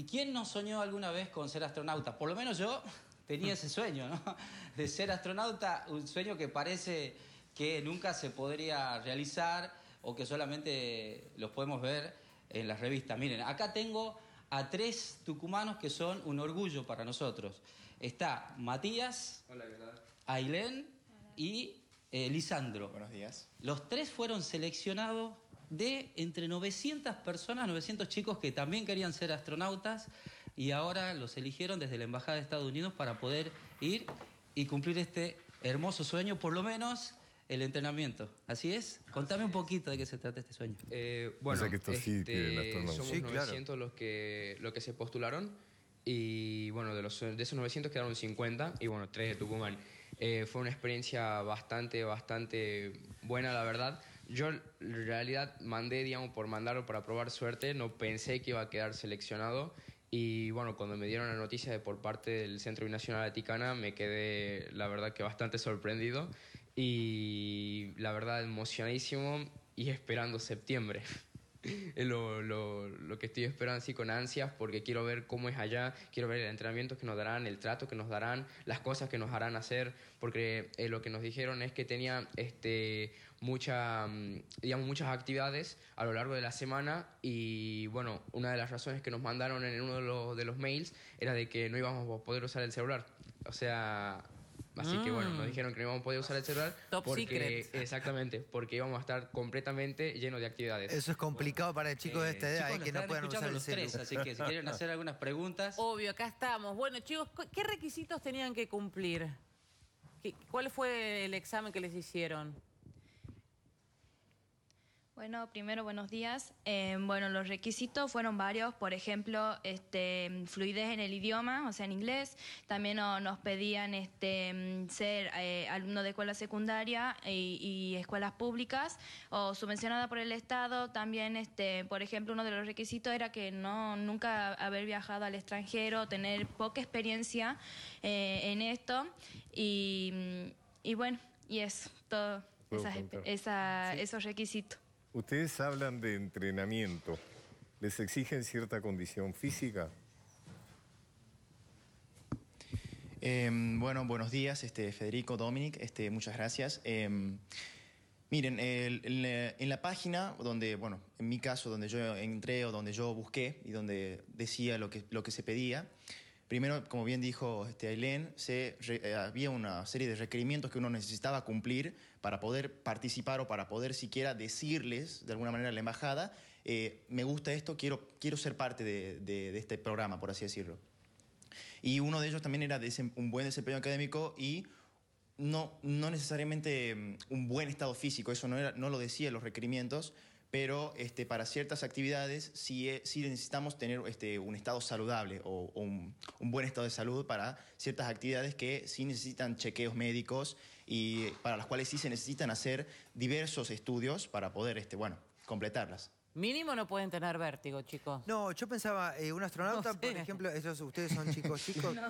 ¿Y quién no soñó alguna vez con ser astronauta? Por lo menos yo tenía ese sueño, ¿no? De ser astronauta, un sueño que parece que nunca se podría realizar o que solamente los podemos ver en las revistas. Miren, acá tengo a tres tucumanos que son un orgullo para nosotros. Está Matías, Ailén y eh, Lisandro. Buenos días. Los tres fueron seleccionados de entre 900 personas, 900 chicos que también querían ser astronautas y ahora los eligieron desde la Embajada de Estados Unidos para poder ir y cumplir este hermoso sueño, por lo menos el entrenamiento. ¿Así es? Contame un poquito de qué se trata este sueño. Eh, bueno, este, somos 900 los, que, se postularon y bueno, de, los, de esos 900 quedaron 50 y bueno, tres de Tucumán. Eh, fue una experiencia bastante, bastante buena, la verdad. Yo en realidad mandé, digamos, por mandarlo para probar suerte, no pensé que iba a quedar seleccionado y bueno, cuando me dieron la noticia de por parte del Centro Binacional Vaticana me quedé, la verdad, que bastante sorprendido y la verdad, emocionadísimo y esperando septiembre. lo, lo, lo, que estoy esperando así con ansias porque quiero ver cómo es allá, quiero ver el entrenamiento que nos darán, el trato que nos darán, las cosas que nos harán hacer, porque eh, lo que nos dijeron es que tenía este, mucha, mm, digamos, muchas actividades a lo largo de la semana y bueno, una de las razones que nos mandaron en uno de los, de los mails era de que no íbamos a poder usar el celular. O sea, Así que bueno, nos mm. dijeron que no íbamos a poder usar el celular. Top porque, Exactamente, porque íbamos a estar completamente llenos de actividades. Eso es complicado para el chico de esta edad, eh, que no puedan usar el los celular. así que si quieren hacer algunas preguntas. Obvio, acá estamos. Bueno, chicos, ¿qué requisitos tenían que cumplir? ¿Cuál fue el examen que les hicieron? Bueno, primero buenos días. Em, bueno, los requisitos fueron varios, por ejemplo, este, fluidez en el idioma, o sea, en inglés. También nos pedían este, ser alumnos eh, alumno de escuela secundaria y, escuelas públicas o subvencionada por el Estado. También, este, por ejemplo, uno de los requisitos era que no nunca haber viajado al extranjero, tener poca experiencia eh, en esto y, bueno, y eso, todos esos requisitos. Ustedes hablan de entrenamiento. ¿Les exigen cierta condición física? Em, bueno, buenos días, este, Federico, Dominic, este, muchas gracias. Em, miren, en la página donde, bueno, en mi caso, donde yo entré o donde yo busqué y donde decía lo que, lo que se pedía, Primero, como bien dijo este, Ailén, eh, había una serie de requerimientos que uno necesitaba cumplir para poder participar o para poder siquiera decirles de alguna manera a la embajada, eh, me gusta esto, quiero, quiero ser parte de, este programa, por así decirlo. Y uno de ellos también era un buen desempeño académico y no, no necesariamente mm, un buen estado físico, eso no, era, no lo decía los requerimientos, pero este, para ciertas actividades sí, eh, necesitamos tener este, un estado saludable o, un, buen estado de salud para ciertas actividades que sí necesitan chequeos médicos y para las cuales sí se necesitan hacer diversos estudios para poder este, bueno, completarlas. Mínimo no pueden tener vértigo, chicos. No, yo pensaba, eh, un astronauta, por ejemplo, ustedes son chicos chicos, eh,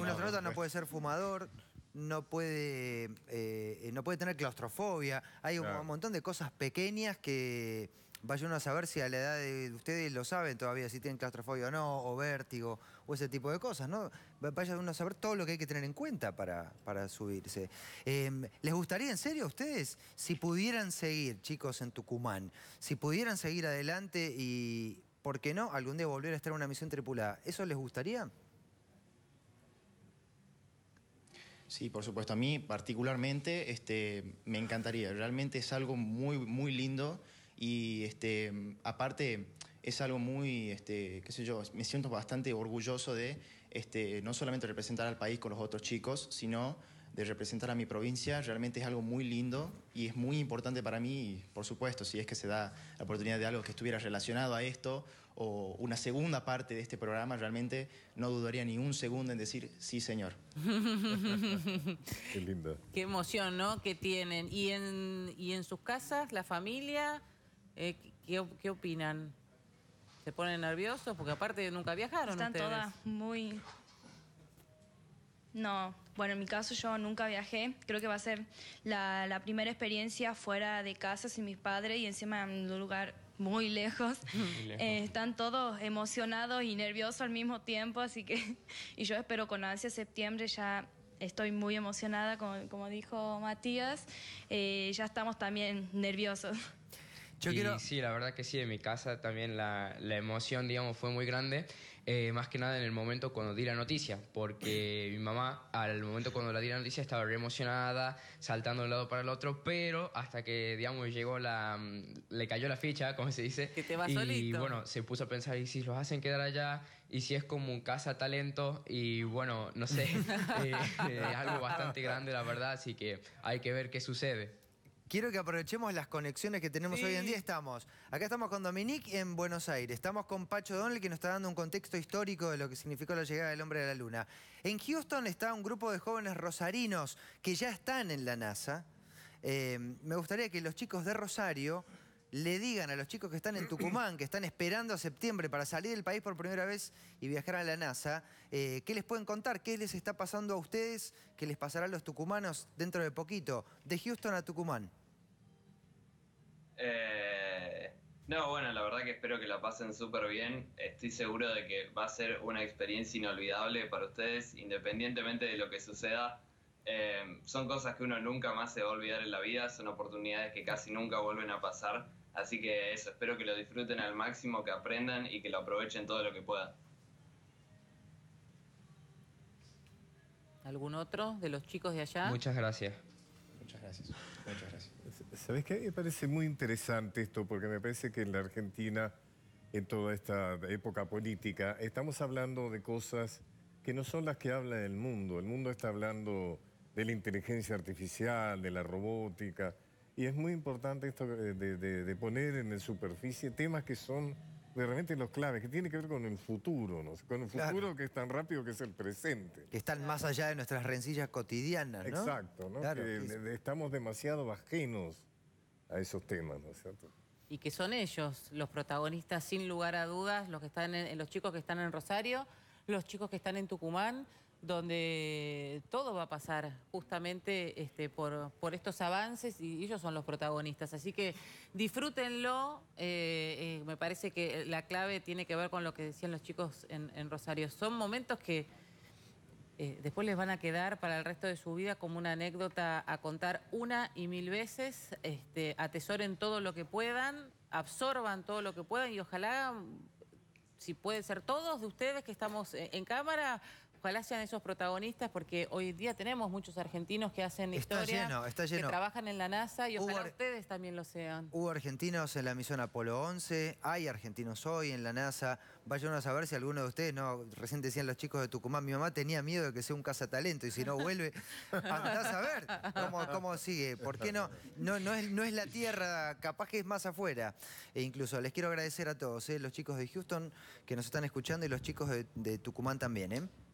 un astronauta no puede ser fumador, no puede, eh, no puede tener claustrofobia. Hay un montón de cosas pequeñas que vaya uno a saber si a la edad de ustedes lo saben todavía, si tienen claustrofobia o no, o vértigo, o ese tipo de cosas, ¿no? Vaya uno a saber todo lo que hay que tener en cuenta para, subirse. Em, ¿Les gustaría en serio a ustedes, si pudieran seguir, chicos, en Tucumán, si pudieran seguir adelante y, ¿por qué no?, algún día volver a estar en una misión tripulada, ¿eso les gustaría? Sí, por supuesto. A mí particularmente este, me encantaría. Realmente es algo muy, muy lindo y este, aparte es algo muy, este, qué sé yo, me siento bastante orgulloso de este, no solamente representar al país con los otros chicos, sino de representar a mi provincia, realmente es algo muy lindo y es muy importante para mí, por supuesto, si es que se da la oportunidad de algo que estuviera relacionado a esto o una segunda parte de este programa, realmente no dudaría ni un segundo en decir sí, señor. Qué lindo. Qué emoción, ¿no? Que tienen. ¿Y en, y en sus casas, la familia, eh, ¿qué, opinan? ¿Se ponen nerviosos? Porque aparte nunca viajaron. Están todas muy... No, bueno, en mi caso yo nunca viajé, creo que va a ser la, primera experiencia fuera de casa sin mis padres y encima en un lugar muy lejos. Eh, están todos emocionados y nerviosos al mismo tiempo, así que y yo espero con ansia septiembre ya estoy muy emocionada, como, dijo Matías, eh, ya estamos también nerviosos sí, la verdad que sí, en mi casa también la, la emoción, digamos, fue muy grande, eh, más que nada en el momento cuando di la noticia, porque mi mamá al momento cuando la di la noticia estaba re emocionada, saltando de un lado para el otro, pero hasta que, digamos, llegó la... Mm, le cayó la ficha, como se dice. Que y, bueno, se puso a pensar, ¿y si los hacen quedar allá? ¿Y si es como un casa talento? Y bueno, no sé, eh, algo bastante grande, la verdad, así que hay que ver qué sucede. Quiero que aprovechemos las conexiones que tenemos hoy en día. Estamos, acá estamos con Dominique en Buenos Aires. Estamos con Pacho Donle, que nos está dando un contexto histórico de lo que significó la llegada del hombre a la luna. En Houston está un grupo de jóvenes rosarinos que ya están en la NASA. Eh, me gustaría que los chicos de Rosario le digan a los chicos que están en Tucumán, que están esperando a septiembre para salir del país por primera vez y viajar a la NASA, eh, ¿qué les pueden contar? ¿Qué les está pasando a ustedes? ¿Qué les pasará a los tucumanos dentro de poquito? De Houston a Tucumán. Eh, no, bueno, la verdad que espero que la pasen súper bien. Estoy seguro de que va a ser una experiencia inolvidable para ustedes, independientemente de lo que suceda. Eh, son cosas que uno nunca más se va a olvidar en la vida, son oportunidades que casi nunca vuelven a pasar Así que eso, espero que lo disfruten al máximo, que aprendan y que lo aprovechen todo lo que puedan. ¿Algún otro de los chicos de allá? Muchas gracias. Muchas gracias. Muchas gracias. ¿Sabes qué? Me parece muy interesante esto, porque me parece que en la Argentina, en toda esta época política, estamos hablando de cosas que no son las que habla el mundo. El mundo está hablando de la inteligencia artificial, de la robótica, y es muy importante esto eh, de, poner en la superficie temas que son de los claves, que tiene que ver con el futuro, ¿no? con el futuro que es tan rápido que es el presente. Que están más allá de nuestras rencillas cotidianas, ¿no? Exacto, ¿no? que estamos demasiado ajenos a esos temas, ¿no es cierto? Y que son ellos los protagonistas, sin lugar a dudas, los, que están en, los chicos que están en Rosario, los chicos que están en Tucumán, donde todo va a pasar justamente este, por, estos avances y ellos son los protagonistas. Así que disfrútenlo. Eh, eh, me parece que la clave tiene que ver con lo que decían los chicos en, Rosario. Son momentos que eh, después les van a quedar para el resto de su vida como una anécdota a contar una y mil veces. Este, atesoren todo lo que puedan, absorban todo lo que puedan y ojalá si pueden ser todos de ustedes que estamos en cámara, ojalá sean esos protagonistas porque hoy día tenemos muchos argentinos que hacen historia, lleno, está que trabajan en la NASA y ojalá ustedes también lo sean. Hubo argentinos en la misión Apolo 11, hay argentinos hoy en la NASA, vayan a saber si alguno de ustedes, no, recién decían los chicos de Tucumán, mi mamá tenía miedo de que sea un cazatalento y si no vuelve, andá a saber cómo, sigue, por qué no, no, no es, no es la Tierra, capaz que es más afuera. E incluso les quiero agradecer a todos, eh, los chicos de Houston que nos están escuchando y los chicos de, de Tucumán también. ¿eh?